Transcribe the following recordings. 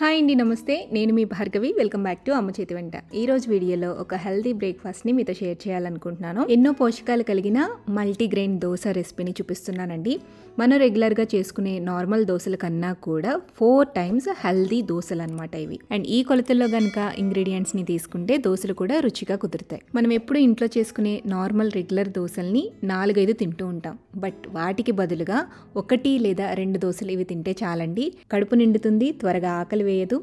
hi అండి నమస్తే నేను మీ భార్గవి వెల్కమ్ బ్యాక్ టు అమ్మ చేతి వెంట ఈరోజు వీడియోలో ఒక హెల్దీ బ్రేక్ఫాస్ట్ని మీతో షేర్ చేయాలనుకుంటున్నాను ఎన్నో పోషకాలు కలిగిన మల్టీగ్రెయిన్ దోశ రెసిపీని చూపిస్తున్నానండి మనం రెగ్యులర్గా చేసుకునే నార్మల్ దోశల కన్నా కూడా ఫోర్ టైమ్స్ హెల్దీ దోశలు అనమాట ఇవి అండ్ ఈ కొలతల్లో కనుక ని తీసుకుంటే దోశలు కూడా రుచిగా కుదురుతాయి మనం ఎప్పుడు ఇంట్లో చేసుకునే నార్మల్ రెగ్యులర్ దోశల్ని నాలుగైదు తింటూ ఉంటాం బట్ వాటికి బదులుగా ఒకటి లేదా రెండు దోశలు ఇవి తింటే చాలండి కడుపు నిండుతుంది త్వరగా ఆకలి వేయదు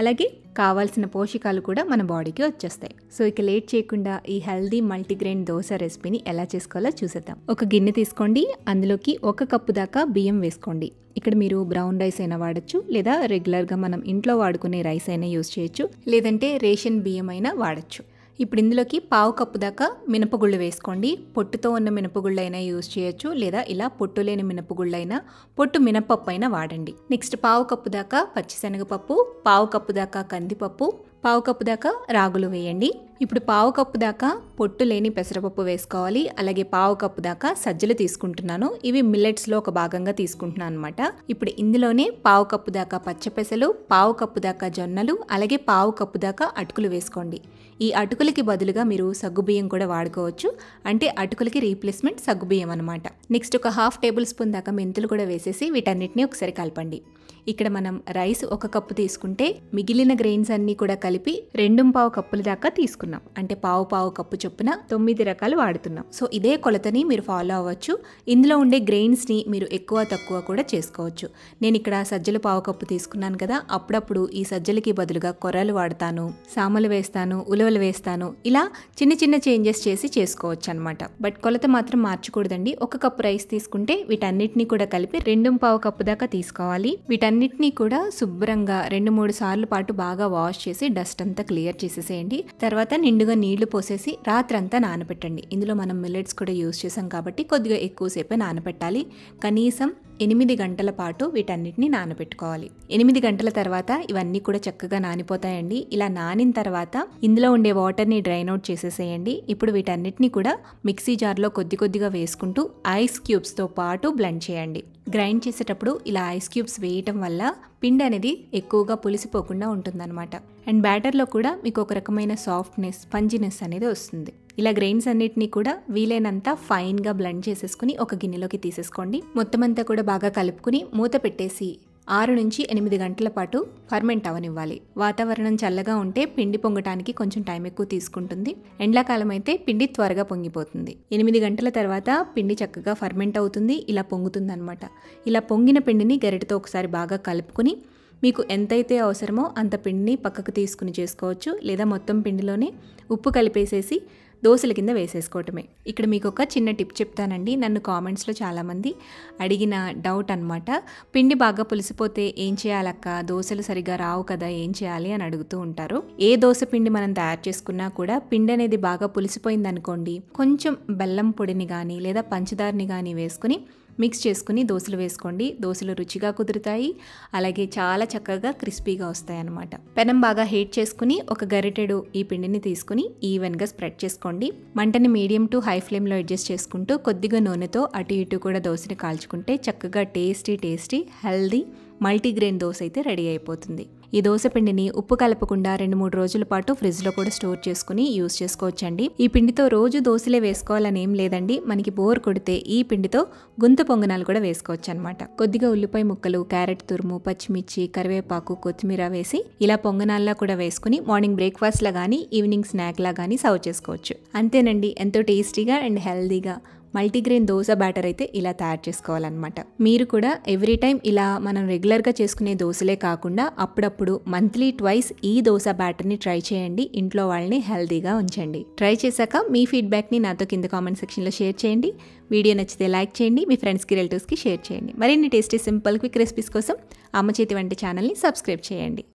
అలాగే కావాల్సిన పోషకాలు కూడా మన బాడీకి వచ్చేస్తాయి సో ఇక లేట్ చేయకుండా ఈ హెల్దీ మల్టీగ్రెయిన్ దోశ రెసిపీని ఎలా చేసుకోవాలో చూసేద్దాం ఒక గిన్నె తీసుకోండి అందులోకి ఒక కప్పు దాకా బియ్యం వేసుకోండి ఇక్కడ మీరు బ్రౌన్ రైస్ అయినా వాడచ్చు లేదా రెగ్యులర్గా మనం ఇంట్లో వాడుకునే రైస్ అయినా యూస్ చేయొచ్చు లేదంటే రేషన్ బియ్యం అయినా వాడచ్చు ఇప్పుడు ఇందులోకి పావు కప్పు దాకా మినపగుళ్ళు వేసుకోండి పొట్టుతో ఉన్న మినపగుళ్ళైనా యూజ్ చేయొచ్చు లేదా ఇలా పొట్టు లేని మినపగుళ్ళైనా పొట్టు మినపప్పు అయినా వాడండి నెక్స్ట్ పావు కప్పు దాకా పచ్చిశనగపప్పు పావు కప్పు దాకా కందిపప్పు పావు కప్పు దాకా రాగులు వేయండి ఇప్పుడు పావు కప్పు దాకా పొట్టు లేని పెసరపప్పు వేసుకోవాలి అలాగే పావు కప్పు దాకా సజ్జలు తీసుకుంటున్నాను ఇవి మిల్లెట్స్లో ఒక భాగంగా తీసుకుంటున్నాను అనమాట ఇప్పుడు ఇందులోనే పావు కప్పు దాకా పచ్చపెసలు పావు కప్పు దాకా జొన్నలు అలాగే పావు కప్పు దాకా అటుకులు వేసుకోండి ఈ అటుకులకి బదులుగా మీరు సగ్గుబియ్యం కూడా వాడుకోవచ్చు అంటే అటుకులకి రీప్లేస్మెంట్ సగ్గుబియ్యం అనమాట నెక్స్ట్ ఒక హాఫ్ టేబుల్ స్పూన్ దాకా మెంతులు కూడా వేసేసి వీటన్నిటిని ఒకసారి కలపండి ఇక్కడ మనం రైస్ ఒక కప్పు తీసుకుంటే మిగిలిన గ్రెయిన్స్ అన్నీ కూడా కలిపి రెండు పావు కప్పుల దాకా తీసుకున్నాం వాడుతున్నాం అంటే పావు పావు కప్పు చొప్పున తొమ్మిది రకాలు వాడుతున్నాం సో ఇదే కొలతని మీరు ఫాలో అవ్వచ్చు ఇందులో ఉండే గ్రెయిన్స్ని మీరు ఎక్కువ తక్కువ కూడా చేసుకోవచ్చు నేను ఇక్కడ సజ్జల పావు కప్పు తీసుకున్నాను కదా అప్పుడప్పుడు ఈ సజ్జలకి బదులుగా కొర్రలు వాడతాను సామలు వేస్తాను ఉలవలు వేస్తాను ఇలా చిన్న చిన్న చేంజెస్ చేసి చేసుకోవచ్చు అనమాట బట్ కొలత మాత్రం మార్చకూడదండి ఒక కప్పు రైస్ తీసుకుంటే వీటన్నిటిని కూడా కలిపి రెండు పావు కప్పు దాకా తీసుకోవాలి వీటన్నిటిని కూడా శుభ్రంగా రెండు మూడు సార్లు పాటు బాగా వాష్ చేసి డస్ట్ అంతా క్లియర్ చేసేసేయండి తర్వాత నిండుగా నీళ్లు పోసేసి రాత్రంతా నానబెట్టండి ఇందులో మనం మిల్లెట్స్ కూడా యూస్ చేసాం కాబట్టి కొద్దిగా ఎక్కువసేపే నానబెట్టాలి కనీసం ఎనిమిది గంటల పాటు వీటన్నిటిని నానబెట్టుకోవాలి ఎనిమిది గంటల తర్వాత ఇవన్నీ కూడా చక్కగా నానిపోతాయండి ఇలా నానిన తర్వాత ఇందులో ఉండే వాటర్ని డ్రైన్ అవుట్ చేసేసేయండి ఇప్పుడు వీటన్నిటిని కూడా మిక్సీ జార్లో కొద్ది కొద్దిగా వేసుకుంటూ ఐస్ క్యూబ్స్తో పాటు బ్లెండ్ చేయండి గ్రైండ్ చేసేటప్పుడు ఇలా ఐస్ క్యూబ్స్ వేయటం వల్ల పిండి అనేది ఎక్కువగా పులిసిపోకుండా ఉంటుందన్నమాట అండ్ బ్యాటర్లో కూడా మీకు ఒక రకమైన సాఫ్ట్నెస్ పంజినెస్ అనేది వస్తుంది ఇలా గ్రెయిన్స్ అన్నిటినీ కూడా వీలైనంత ఫైన్గా బ్లెండ్ చేసేసుకుని ఒక గిన్నెలోకి తీసేసుకోండి మొత్తం అంతా కూడా బాగా కలుపుకుని మూత పెట్టేసి ఆరు నుంచి ఎనిమిది గంటల పాటు ఫర్మెంట్ అవనివ్వాలి వాతావరణం చల్లగా ఉంటే పిండి పొంగటానికి కొంచెం టైం ఎక్కువ తీసుకుంటుంది ఎండాకాలం అయితే పిండి త్వరగా పొంగిపోతుంది ఎనిమిది గంటల తర్వాత పిండి చక్కగా ఫర్మెంట్ అవుతుంది ఇలా పొంగుతుంది అనమాట ఇలా పొంగిన పిండిని గరిటతో ఒకసారి బాగా కలుపుకుని మీకు ఎంతైతే అవసరమో అంత పిండిని పక్కకు తీసుకుని చేసుకోవచ్చు లేదా మొత్తం పిండిలోనే ఉప్పు కలిపేసేసి దోశల కింద వేసేసుకోవటమే ఇక్కడ మీకు ఒక చిన్న టిప్ చెప్తానండి నన్ను కామెంట్స్లో చాలామంది అడిగిన డౌట్ అనమాట పిండి బాగా పులిసిపోతే ఏం చేయాలక్క దోశలు సరిగా రావు కదా ఏం చేయాలి అని అడుగుతూ ఉంటారు ఏ దోశ పిండి మనం తయారు చేసుకున్నా కూడా పిండి అనేది బాగా పులిసిపోయిందనుకోండి కొంచెం బెల్లం పొడిని కానీ లేదా పంచదారని కానీ వేసుకుని మిక్స్ చేసుకుని దోశలు వేసుకోండి దోశలు రుచిగా కుదురుతాయి అలాగే చాలా చక్కగా క్రిస్పీగా వస్తాయి అన్నమాట పెనం బాగా హీట్ చేసుకుని ఒక గరిటెడు ఈ పిండిని తీసుకుని ఈవెన్గా స్ప్రెడ్ చేసుకోండి మంటని మీడియం టు హై ఫ్లేమ్లో అడ్జస్ట్ చేసుకుంటూ కొద్దిగా నూనెతో అటు ఇటు కూడా దోశని కాల్చుకుంటే చక్కగా tasty tasty healthy multigrain dosa అయితే రెడీ అయిపోతుంది ఈ దోశపిండిని ఉప్పు కలపకుండా రెండు మూడు రోజుల పాటు ఫ్రిడ్జ్లో కూడా స్టోర్ చేసుకుని యూస్ చేసుకోవచ్చండి ఈ పిండితో రోజు దోశలే వేసుకోవాలని ఏం లేదండి మనకి బోర్ కొడితే ఈ పిండితో గుంత పొంగనాలు కూడా వేసుకోవచ్చు అనమాట కొద్దిగా ఉల్లిపాయ ముక్కలు క్యారెట్ తురుము పచ్చిమిర్చి కరివేపాకు కొత్తిమీర వేసి ఇలా పొంగనాల్లా కూడా వేసుకుని మార్నింగ్ లా కానీ ఈవినింగ్ స్నాక్లా కానీ సర్వ్ చేసుకోవచ్చు అంతేనండి ఎంతో టేస్టీగా అండ్ హెల్దీగా మల్టీగ్రెయిన్ దోశ బ్యాటర్ అయితే ఇలా తయారు చేసుకోవాలన్నమాట మీరు కూడా ఎవ్రీ టైం ఇలా మనం రెగ్యులర్గా చేసుకునే దోశలే కాకుండా అప్పుడప్పుడు మంత్లీ ట్వైస్ ఈ దోశ బ్యాటర్ని ట్రై చేయండి ఇంట్లో వాళ్ళని హెల్దీగా ఉంచండి ట్రై చేశాక మీ ఫీడ్బ్యాక్ని నాతో కింద కామెంట్ సెక్షన్లో షేర్ చేయండి వీడియో నచ్చితే లైక్ చేయండి మీ ఫ్రెండ్స్కి రిలేటివ్స్కి షేర్ చేయండి మరిన్ని టేస్టీ సింపుల్ క్విక్ రెసిపీస్ కోసం అమ్మ చేతి వంటి ఛానల్ని సబ్స్క్రైబ్ చేయండి